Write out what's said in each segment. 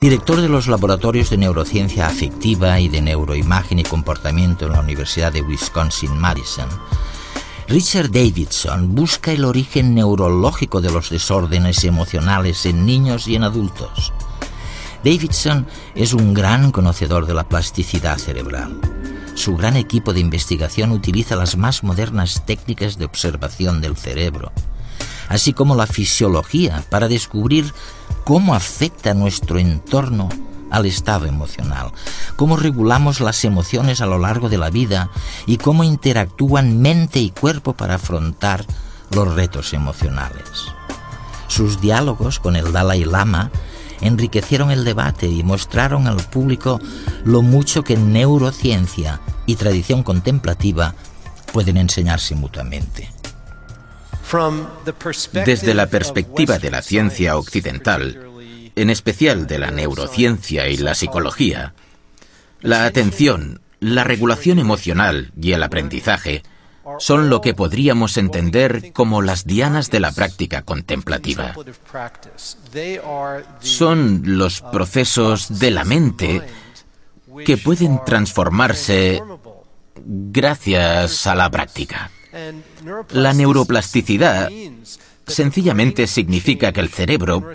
Director de los laboratorios de neurociencia afectiva y de neuroimagen y comportamiento en la Universidad de Wisconsin-Madison, Richard Davidson busca el origen neurológico de los desórdenes emocionales en niños y en adultos. Davidson es un gran conocedor de la plasticidad cerebral. Su gran equipo de investigación utiliza las más modernas técnicas de observación del cerebro, así como la fisiología para descubrir cómo afecta nuestro entorno al estado emocional, cómo regulamos las emociones a lo largo de la vida y cómo interactúan mente y cuerpo para afrontar los retos emocionales. Sus diálogos con el Dalai Lama enriquecieron el debate y mostraron al público lo mucho que neurociencia y tradición contemplativa pueden enseñarse mutuamente. Desde la perspectiva de la ciencia occidental, en especial de la neurociencia y la psicología, la atención, la regulación emocional y el aprendizaje son lo que podríamos entender como las dianas de la práctica contemplativa. Son los uh, procesos de la mente que pueden transformarse gracias a la práctica. La neuroplasticidad sencillamente significa que el cerebro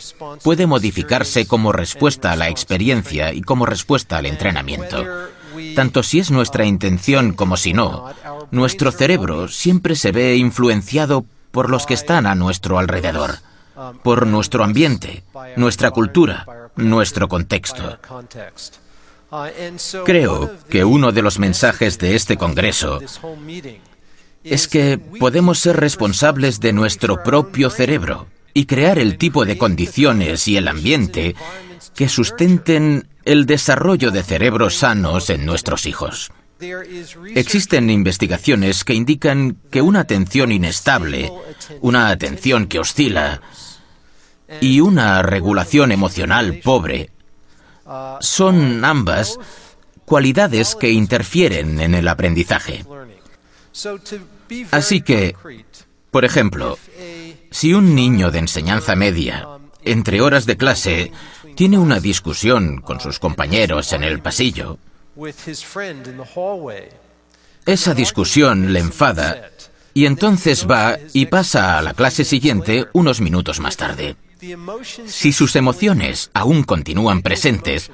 puede modificarse como respuesta a la experiencia y como respuesta al entrenamiento. Tanto si es nuestra intención como si no, nuestro cerebro siempre se ve influenciado por los que están a nuestro alrededor, por nuestro ambiente, nuestra cultura, nuestro contexto. Creo que uno de los mensajes de este Congreso es que podemos ser responsables de nuestro propio cerebro y crear el tipo de condiciones y el ambiente que sustenten el desarrollo de cerebros sanos en nuestros hijos. Existen investigaciones que indican que una atención inestable, una atención que oscila y una regulación emocional pobre son ambas cualidades que interfieren en el aprendizaje. Así que, por ejemplo, si un niño de enseñanza media, entre horas de clase, tiene una discusión con sus compañeros en el pasillo, esa discusión le enfada y entonces va y pasa a la clase siguiente unos minutos más tarde. Si sus emociones aún continúan presentes,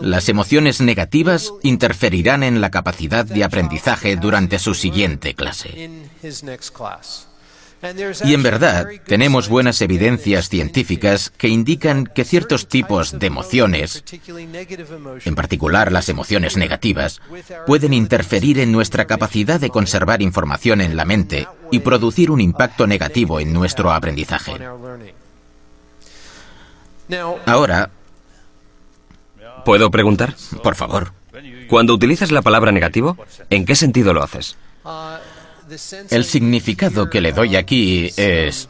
las emociones negativas interferirán en la capacidad de aprendizaje durante su siguiente clase. Y en verdad, tenemos buenas evidencias científicas que indican que ciertos tipos de emociones, en particular las emociones negativas, pueden interferir en nuestra capacidad de conservar información en la mente y producir un impacto negativo en nuestro aprendizaje. Ahora, ¿puedo preguntar? Por favor. Cuando utilizas la palabra negativo, ¿en qué sentido lo haces? El significado que le doy aquí es...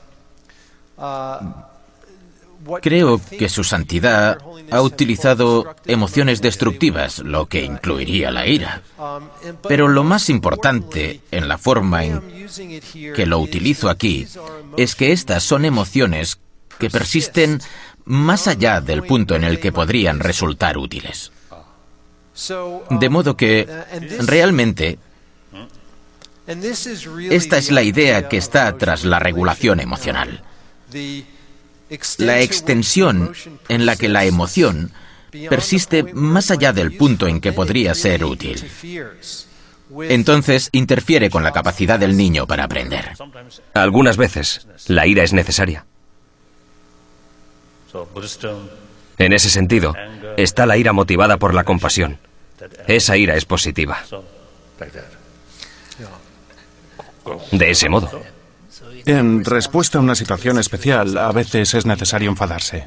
Creo que su santidad ha utilizado emociones destructivas, lo que incluiría la ira. Pero lo más importante en la forma en que lo utilizo aquí es que estas son emociones que persisten más allá del punto en el que podrían resultar útiles. De modo que, realmente, esta es la idea que está tras la regulación emocional. La extensión en la que la emoción persiste más allá del punto en que podría ser útil. Entonces interfiere con la capacidad del niño para aprender. Algunas veces, la ira es necesaria. En ese sentido, está la ira motivada por la compasión. Esa ira es positiva. De ese modo. En respuesta a una situación especial, a veces es necesario enfadarse.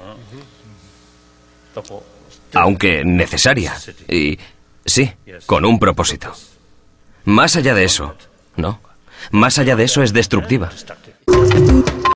Aunque necesaria. Y sí, con un propósito. Más allá de eso, ¿no? Más allá de eso es destructiva.